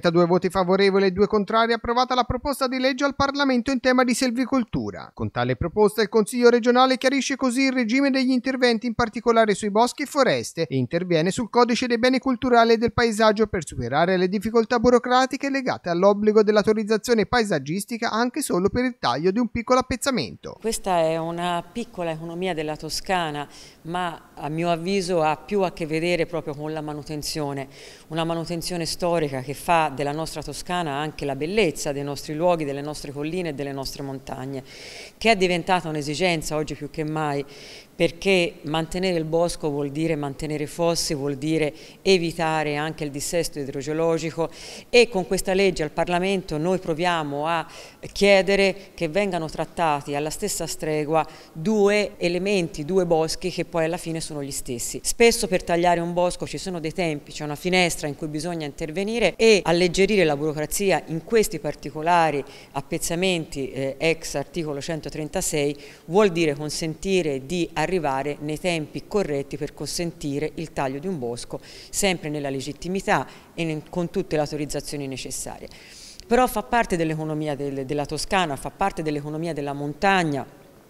32 voti favorevoli e 2 contrari, approvata la proposta di legge al Parlamento in tema di selvicoltura. Con tale proposta il Consiglio regionale chiarisce così il regime degli interventi, in particolare sui boschi e foreste, e interviene sul codice dei beni culturali e del paesaggio per superare le difficoltà burocratiche legate all'obbligo dell'autorizzazione paesaggistica anche solo per il taglio di un piccolo appezzamento. Questa è una piccola economia della Toscana, ma a mio avviso ha più a che vedere proprio con la manutenzione, una manutenzione storica che fa della nostra Toscana anche la bellezza dei nostri luoghi, delle nostre colline e delle nostre montagne, che è diventata un'esigenza oggi più che mai perché mantenere il bosco vuol dire mantenere fossi, vuol dire evitare anche il dissesto idrogeologico e con questa legge al Parlamento noi proviamo a chiedere che vengano trattati alla stessa stregua due elementi, due boschi che poi alla fine sono gli stessi. Spesso per tagliare un bosco ci sono dei tempi, c'è una finestra in cui bisogna intervenire e alleggerire la burocrazia in questi particolari appezzamenti eh, ex articolo 136 vuol dire consentire di arrivare nei tempi corretti per consentire il taglio di un bosco sempre nella legittimità e con tutte le autorizzazioni necessarie. Però fa parte dell'economia del, della Toscana, fa parte dell'economia della montagna,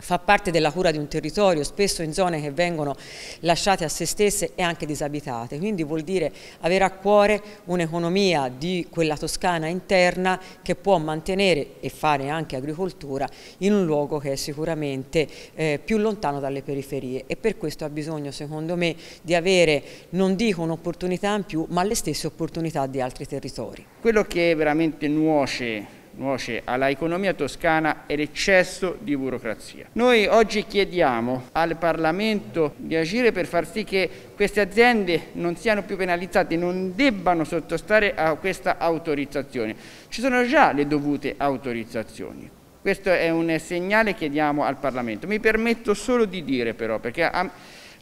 fa parte della cura di un territorio, spesso in zone che vengono lasciate a se stesse e anche disabitate. Quindi vuol dire avere a cuore un'economia di quella Toscana interna che può mantenere e fare anche agricoltura in un luogo che è sicuramente eh, più lontano dalle periferie e per questo ha bisogno secondo me di avere, non dico un'opportunità in più, ma le stesse opportunità di altri territori. Quello che veramente nuoce nuoce all'economia toscana è l'eccesso di burocrazia. Noi oggi chiediamo al Parlamento di agire per far sì che queste aziende non siano più penalizzate, non debbano sottostare a questa autorizzazione. Ci sono già le dovute autorizzazioni. Questo è un segnale che diamo al Parlamento. Mi permetto solo di dire però, perché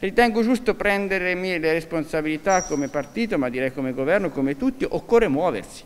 ritengo giusto prendere le responsabilità come partito, ma direi come governo, come tutti, occorre muoversi.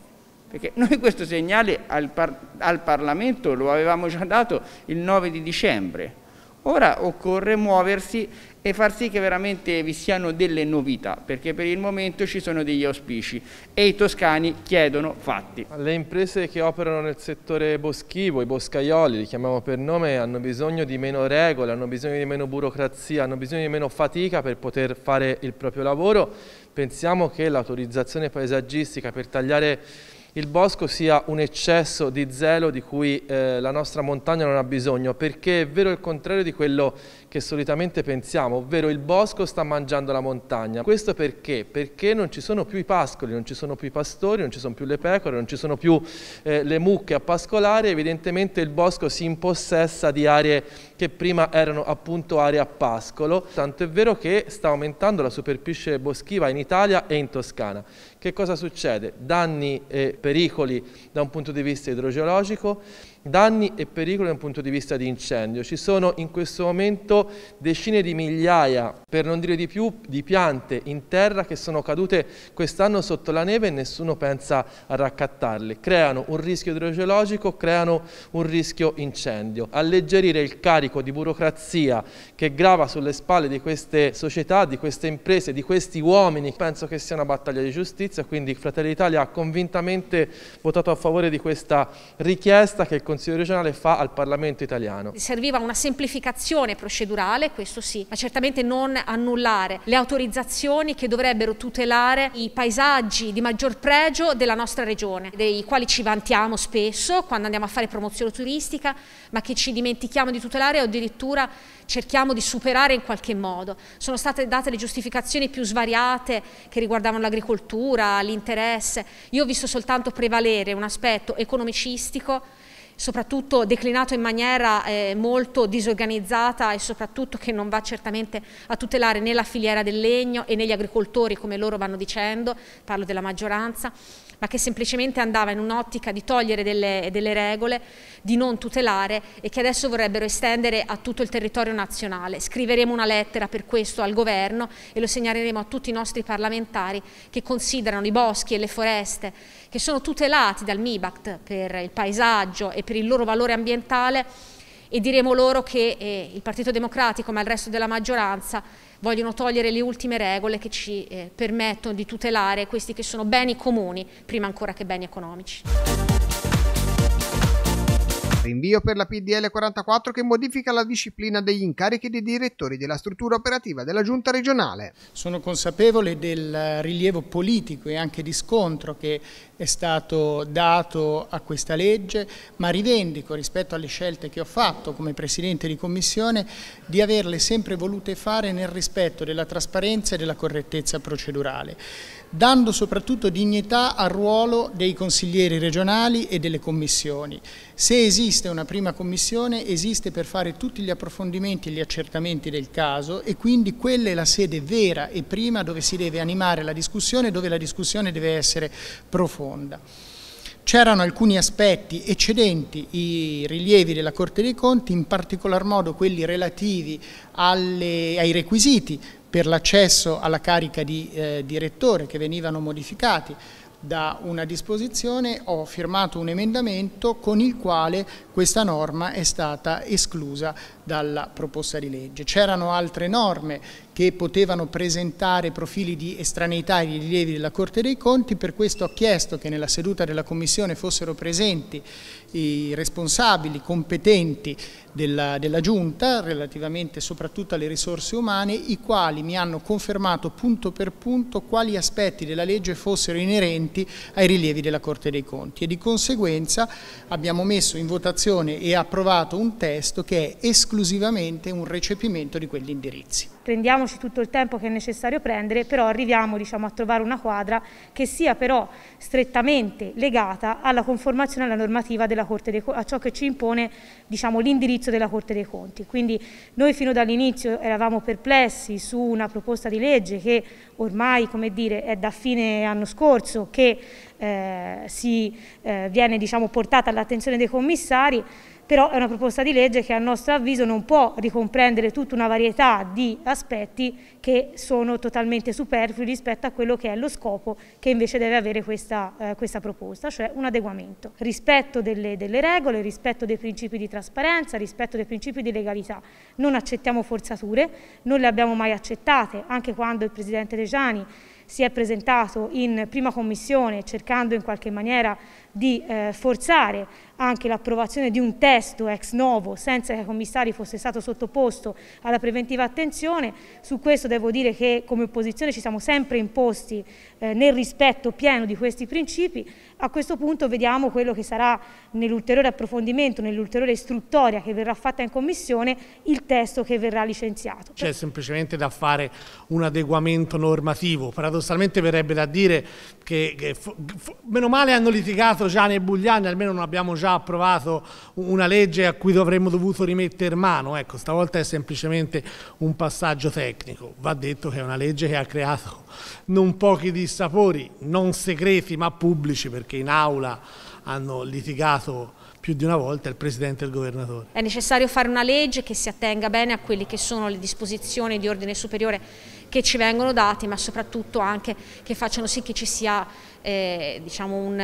Perché noi questo segnale al, par al Parlamento lo avevamo già dato il 9 di dicembre. Ora occorre muoversi e far sì che veramente vi siano delle novità, perché per il momento ci sono degli auspici e i toscani chiedono fatti. Le imprese che operano nel settore boschivo, i boscaioli, li chiamiamo per nome, hanno bisogno di meno regole, hanno bisogno di meno burocrazia, hanno bisogno di meno fatica per poter fare il proprio lavoro. Pensiamo che l'autorizzazione paesaggistica per tagliare il bosco sia un eccesso di zelo di cui eh, la nostra montagna non ha bisogno, perché è vero il contrario di quello che solitamente pensiamo, ovvero il bosco sta mangiando la montagna. Questo perché? Perché non ci sono più i pascoli, non ci sono più i pastori, non ci sono più le pecore, non ci sono più eh, le mucche a pascolare, evidentemente il bosco si impossessa di aree che prima erano appunto aree a pascolo, tanto è vero che sta aumentando la superficie boschiva in Italia e in Toscana. Che cosa succede? Danni e pericoli da un punto di vista idrogeologico, danni e pericoli da un punto di vista di incendio. Ci sono in questo momento decine di migliaia, per non dire di più, di piante in terra che sono cadute quest'anno sotto la neve e nessuno pensa a raccattarle. Creano un rischio idrogeologico, creano un rischio incendio. Alleggerire il carico di burocrazia che grava sulle spalle di queste società, di queste imprese, di questi uomini, penso che sia una battaglia di giustizia, quindi Fratelli d'Italia ha convintamente votato a favore di questa richiesta che il Consiglio regionale fa al Parlamento italiano. Serviva una semplificazione procedurale, questo sì, ma certamente non annullare le autorizzazioni che dovrebbero tutelare i paesaggi di maggior pregio della nostra regione, dei quali ci vantiamo spesso quando andiamo a fare promozione turistica, ma che ci dimentichiamo di tutelare o addirittura cerchiamo di superare in qualche modo. Sono state date le giustificazioni più svariate che riguardavano l'agricoltura, l'interesse. Io ho visto soltanto prevalere un aspetto economicistico soprattutto declinato in maniera eh, molto disorganizzata e soprattutto che non va certamente a tutelare né la filiera del legno e né gli agricoltori come loro vanno dicendo, parlo della maggioranza, ma che semplicemente andava in un'ottica di togliere delle, delle, regole, di non tutelare e che adesso vorrebbero estendere a tutto il territorio nazionale. Scriveremo una lettera per questo al governo e lo segnaleremo a tutti i nostri parlamentari che considerano i boschi e le foreste che sono tutelati dal MIBACT per il paesaggio e per il loro valore ambientale e diremo loro che eh, il Partito Democratico, ma il resto della maggioranza, vogliono togliere le ultime regole che ci eh, permettono di tutelare questi che sono beni comuni, prima ancora che beni economici. Rinvio per la PDL 44 che modifica la disciplina degli incarichi dei direttori della struttura operativa della Giunta regionale. Sono consapevole del eh, rilievo politico e anche di scontro che è stato dato a questa legge, ma rivendico rispetto alle scelte che ho fatto come Presidente di Commissione di averle sempre volute fare nel rispetto della trasparenza e della correttezza procedurale, dando soprattutto dignità al ruolo dei consiglieri regionali e delle commissioni. Se esiste una prima commissione esiste per fare tutti gli approfondimenti e gli accertamenti del caso e quindi quella è la sede vera e prima dove si deve animare la discussione e dove la discussione deve essere profonda seconda. C'erano alcuni aspetti eccedenti i rilievi della Corte dei Conti, in particolar modo quelli relativi alle, ai requisiti per l'accesso alla carica di eh, direttore che venivano modificati da una disposizione ho firmato un emendamento con il quale questa norma è stata esclusa dalla proposta di legge. C'erano altre norme che potevano presentare profili di estraneità ai rilievi della Corte dei Conti, per questo ho chiesto che nella seduta della Commissione fossero presenti i responsabili competenti della, della Giunta, relativamente soprattutto alle risorse umane, i quali mi hanno confermato punto per punto quali aspetti della legge fossero inerenti ai rilievi della Corte dei Conti e di conseguenza abbiamo messo in votazione e approvato un testo che è esclusivamente esclusivamente un recepimento di quegli indirizzi. Prendiamoci tutto il tempo che è necessario prendere, però arriviamo diciamo, a trovare una quadra che sia però strettamente legata alla conformazione alla normativa della Corte dei Conti, a ciò che ci impone diciamo, l'indirizzo della Corte dei Conti. Quindi noi fino dall'inizio eravamo perplessi su una proposta di legge che ormai come dire, è da fine anno scorso che eh, si eh, viene diciamo, portata all'attenzione dei commissari, però è una proposta di legge che a nostro avviso non può ricomprendere tutta una varietà di aspetti che sono totalmente superflui rispetto a quello che è lo scopo che invece deve avere questa, eh, questa proposta, cioè un adeguamento, rispetto delle, delle, regole, rispetto dei principi di trasparenza, rispetto dei principi di legalità. Non accettiamo forzature, non le abbiamo mai accettate, anche quando il Presidente De Giani si è presentato in prima commissione cercando in qualche maniera di eh, forzare anche l'approvazione di un testo ex novo senza che i commissari fosse stato sottoposto alla preventiva attenzione. Su questo devo dire che come opposizione ci siamo sempre imposti eh, nel rispetto pieno di questi principi. A questo punto vediamo quello che sarà nell'ulteriore approfondimento, nell'ulteriore istruttoria che verrà fatta in commissione, il testo che verrà licenziato. C'è semplicemente da fare un adeguamento normativo. Paradossalmente verrebbe da dire che, che meno male hanno litigato approvato Gianni e Bugliani, almeno non abbiamo già approvato una legge a cui dovremmo dovuto rimettere mano, ecco, stavolta è semplicemente un passaggio tecnico, va detto che è una legge che ha creato non pochi dissapori, non segreti ma pubblici perché in aula hanno litigato più di una volta il Presidente e il Governatore. È necessario fare una legge che si attenga bene a quelle che sono le disposizioni di ordine superiore che ci vengono date, ma soprattutto anche che facciano sì che ci sia eh, diciamo un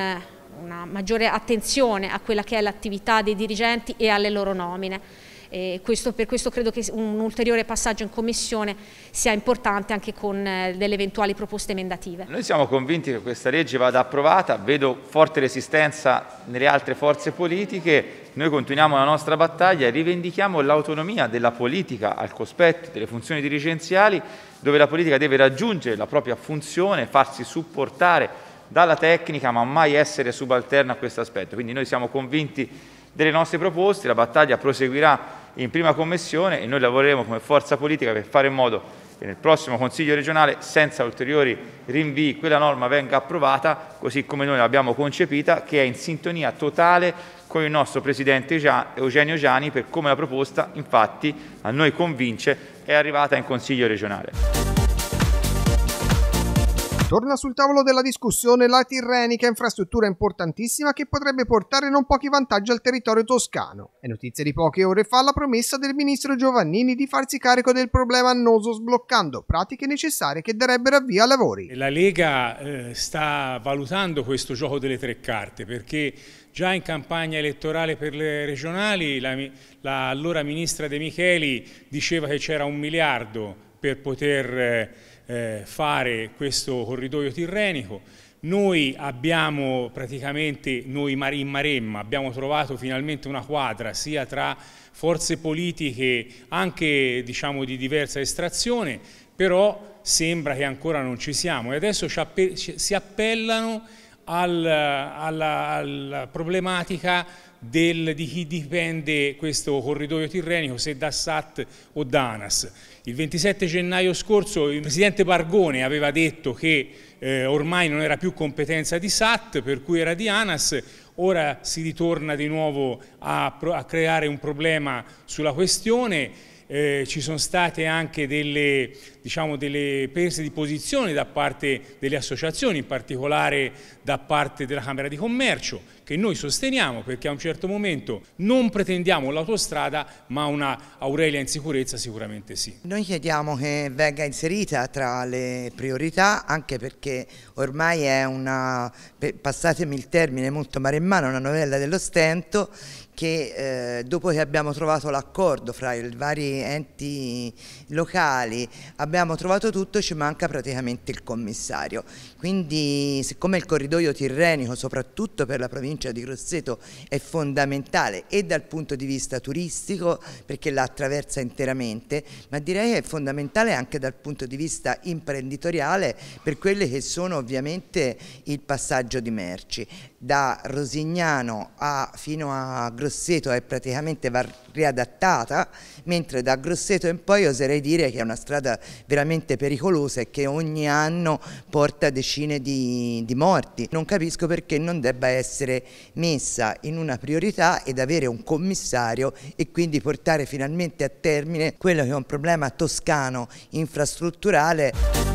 una maggiore attenzione a quella che è l'attività dei dirigenti e alle loro nomine. Questo, per questo credo che un ulteriore passaggio in commissione sia importante anche con eh, delle eventuali proposte emendative. Noi siamo convinti che questa legge vada approvata, vedo forte resistenza nelle altre forze politiche, noi continuiamo la nostra battaglia e rivendichiamo l'autonomia della politica al cospetto delle funzioni dirigenziali dove la politica deve raggiungere la propria funzione, farsi supportare dalla tecnica ma mai essere subalterna a questo aspetto. Quindi noi siamo convinti delle nostre proposte, la battaglia proseguirà in prima commissione e noi lavoreremo come forza politica per fare in modo che nel prossimo Consiglio regionale, senza ulteriori rinvii, quella norma venga approvata così come noi l'abbiamo concepita, che è in sintonia totale con il nostro Presidente Eugenio Gianni per come la proposta, infatti, a noi convince, è arrivata in Consiglio regionale. Torna sul tavolo della discussione la Tirrenica, infrastruttura importantissima che potrebbe portare non pochi vantaggi al territorio toscano. È notizia di poche ore fa la promessa del ministro Giovannini di farsi carico del problema annoso sbloccando pratiche necessarie che darebbero avvio ai lavori. La Lega eh, sta valutando questo gioco delle tre carte perché già in campagna elettorale per le regionali la, la ministra De Micheli diceva che c'era un miliardo per poter... Eh, eh, fare questo corridoio tirrenico. Noi abbiamo praticamente, noi in Maremma, abbiamo trovato finalmente una quadra sia tra forze politiche anche diciamo, di diversa estrazione, però sembra che ancora non ci siamo e adesso si appellano al, alla, alla problematica del, di chi dipende questo corridoio tirrenico, se da SAT o da ANAS. Il 27 gennaio scorso il Presidente Bargone aveva detto che eh, ormai non era più competenza di SAT, per cui era di ANAS, ora si ritorna di nuovo a, a creare un problema sulla questione. Eh, ci sono state anche delle, diciamo, delle, prese di posizione da parte delle associazioni, in particolare da parte della Camera di Commercio, che noi sosteniamo perché a un certo momento non pretendiamo l'autostrada ma una Aurelia in sicurezza sicuramente sì. Noi chiediamo che venga inserita tra le priorità anche perché ormai è una, passatemi il termine molto maremmano, una novella dello stento che eh, dopo che abbiamo trovato l'accordo fra i vari enti locali, abbiamo trovato tutto, ci manca praticamente il commissario. Quindi siccome il corridoio tirrenico, soprattutto per la provincia provincia di Grosseto è fondamentale e dal punto di vista turistico perché la attraversa interamente, ma direi è fondamentale anche dal punto di vista imprenditoriale per quelli che sono ovviamente il passaggio di merci. Da Rosignano a, fino a Grosseto è praticamente va riadattata, mentre da Grosseto in poi oserei dire che è una strada veramente pericolosa e che ogni anno porta decine di, di morti. Non capisco perché non debba essere messa in una priorità ed avere un commissario e quindi portare finalmente a termine quello che è un problema toscano infrastrutturale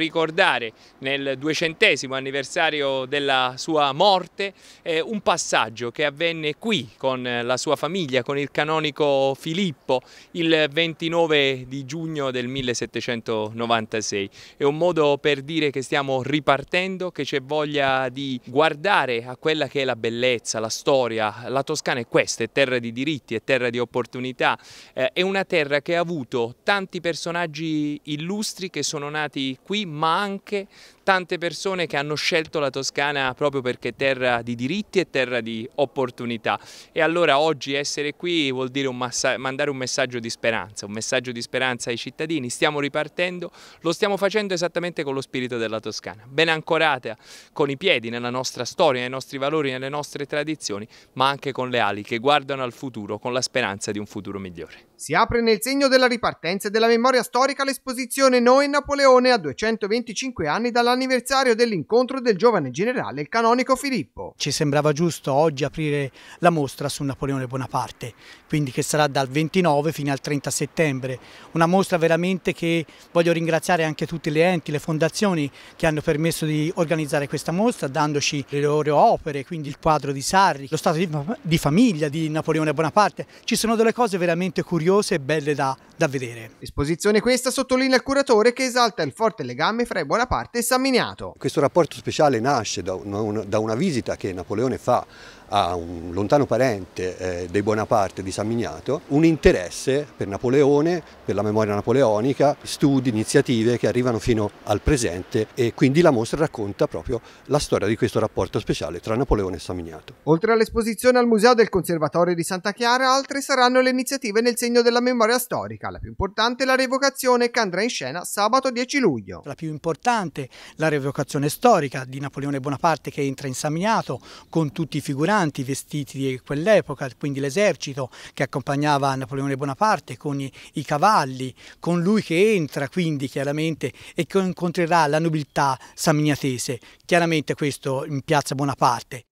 ricordare nel duecentesimo anniversario della sua morte eh, un passaggio che avvenne qui con la sua famiglia, con il canonico Filippo il 29 di giugno del 1796. È un modo per dire che stiamo ripartendo, che c'è voglia di guardare a quella che è la bellezza, la storia. La Toscana è questa, è terra di diritti, è terra di opportunità, eh, è una terra che ha avuto tanti personaggi illustri che sono nati qui ma anche tante persone che hanno scelto la Toscana proprio perché terra di diritti e terra di opportunità. E allora oggi essere qui vuol dire un mandare un messaggio di speranza, un messaggio di speranza ai cittadini. Stiamo ripartendo, lo stiamo facendo esattamente con lo spirito della Toscana, ben ancorata con i piedi nella nostra storia, nei nostri valori, nelle nostre tradizioni, ma anche con le ali che guardano al futuro con la speranza di un futuro migliore. Si apre nel segno della ripartenza e della memoria storica l'esposizione Noi Napoleone a 200 125 anni dall'anniversario dell'incontro del giovane generale, il canonico Filippo. Ci sembrava giusto oggi aprire la mostra su Napoleone Bonaparte, quindi che sarà dal 29 fino al 30 settembre. Una mostra veramente che voglio ringraziare anche tutti gli enti, le fondazioni che hanno permesso di organizzare questa mostra, dandoci le loro opere, quindi il quadro di Sarri, lo stato di, famiglia di Napoleone Bonaparte. Ci sono delle cose veramente curiose e belle da, da vedere. Esposizione questa sottolinea il curatore che esalta il forte legame legame fra Bonaparte e San Miniato. Questo rapporto speciale nasce da una, da una visita che Napoleone fa a un lontano parente eh, dei Bonaparte di San Miniato, un interesse per Napoleone, per la memoria napoleonica, studi, iniziative che arrivano fino al presente e quindi la mostra racconta proprio la storia di questo rapporto speciale tra Napoleone e San Miniato. Oltre all'esposizione al Museo del Conservatorio di Santa Chiara, altre saranno le iniziative nel segno della memoria storica, la più importante è la revocazione che andrà in scena sabato 10 luglio. La più importante la revocazione storica di Napoleone Bonaparte che entra in San Miniato con tutti i figuranti eleganti vestiti di quell'epoca, quindi l'esercito che accompagnava Napoleone Bonaparte con i, i, cavalli, con lui che entra quindi chiaramente e che incontrerà la nobiltà saminiatese, chiaramente questo in piazza Bonaparte.